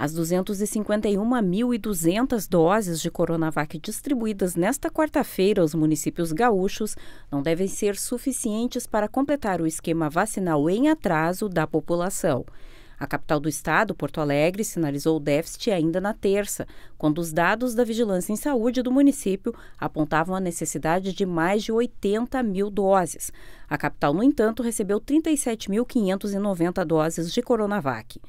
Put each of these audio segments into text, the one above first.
As 251.200 doses de Coronavac distribuídas nesta quarta-feira aos municípios gaúchos não devem ser suficientes para completar o esquema vacinal em atraso da população. A capital do estado, Porto Alegre, sinalizou o déficit ainda na terça, quando os dados da Vigilância em Saúde do município apontavam a necessidade de mais de 80 mil doses. A capital, no entanto, recebeu 37.590 doses de Coronavac.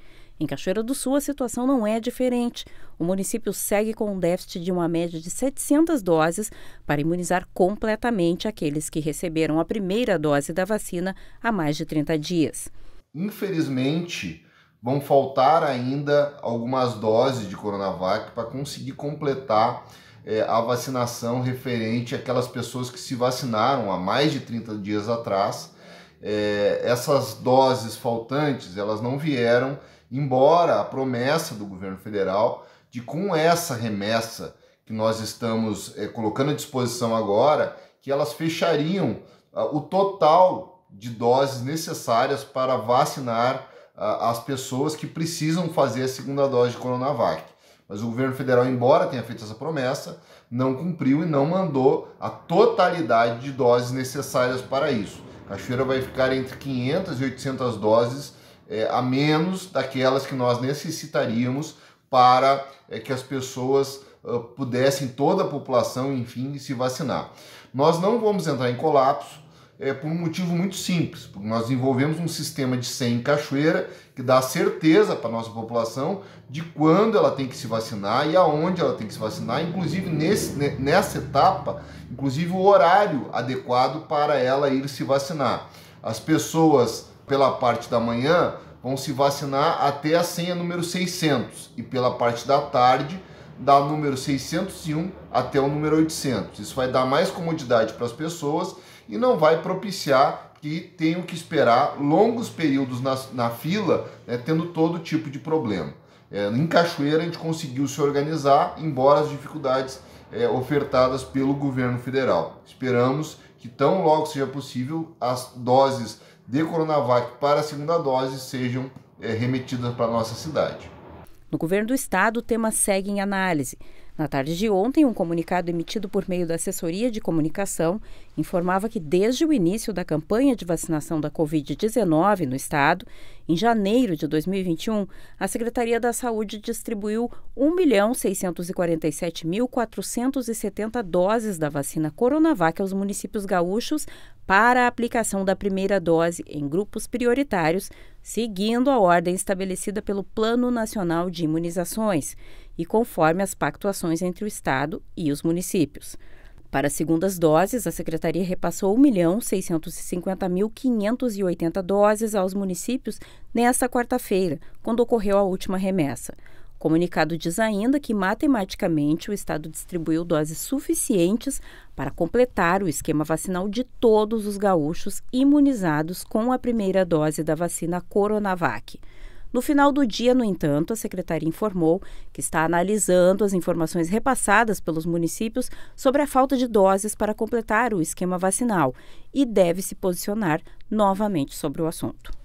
Em Cachoeira do Sul, a situação não é diferente. O município segue com um déficit de uma média de 700 doses para imunizar completamente aqueles que receberam a primeira dose da vacina há mais de 30 dias. Infelizmente, vão faltar ainda algumas doses de Coronavac para conseguir completar é, a vacinação referente àquelas pessoas que se vacinaram há mais de 30 dias atrás é, essas doses faltantes elas não vieram, embora a promessa do governo federal de com essa remessa que nós estamos é, colocando à disposição agora, que elas fechariam ah, o total de doses necessárias para vacinar ah, as pessoas que precisam fazer a segunda dose de Coronavac. Mas o governo federal, embora tenha feito essa promessa, não cumpriu e não mandou a totalidade de doses necessárias para isso. A cheira vai ficar entre 500 e 800 doses é, a menos daquelas que nós necessitaríamos para é, que as pessoas ah, pudessem, toda a população, enfim, se vacinar. Nós não vamos entrar em colapso, é, por um motivo muito simples, porque nós desenvolvemos um sistema de 100 em cachoeira que dá certeza para a nossa população de quando ela tem que se vacinar e aonde ela tem que se vacinar, inclusive nesse, nessa etapa, inclusive o horário adequado para ela ir se vacinar. As pessoas pela parte da manhã vão se vacinar até a senha número 600 e pela parte da tarde da número 601 até o número 800. Isso vai dar mais comodidade para as pessoas e não vai propiciar que tenham que esperar longos períodos na, na fila, né, tendo todo tipo de problema. É, em Cachoeira a gente conseguiu se organizar, embora as dificuldades é, ofertadas pelo governo federal. Esperamos que tão logo seja possível as doses de Coronavac para a segunda dose sejam é, remetidas para a nossa cidade. No governo do estado, o tema segue em análise. Na tarde de ontem, um comunicado emitido por meio da assessoria de comunicação informava que, desde o início da campanha de vacinação da Covid-19 no estado, em janeiro de 2021, a Secretaria da Saúde distribuiu 1.647.470 doses da vacina Coronavac aos municípios gaúchos para a aplicação da primeira dose em grupos prioritários, seguindo a ordem estabelecida pelo Plano Nacional de Imunizações e conforme as pactuações entre o Estado e os municípios. Para as segundas doses, a Secretaria repassou 1.650.580 doses aos municípios nesta quarta-feira, quando ocorreu a última remessa. O comunicado diz ainda que, matematicamente, o Estado distribuiu doses suficientes para completar o esquema vacinal de todos os gaúchos imunizados com a primeira dose da vacina Coronavac. No final do dia, no entanto, a secretaria informou que está analisando as informações repassadas pelos municípios sobre a falta de doses para completar o esquema vacinal e deve se posicionar novamente sobre o assunto.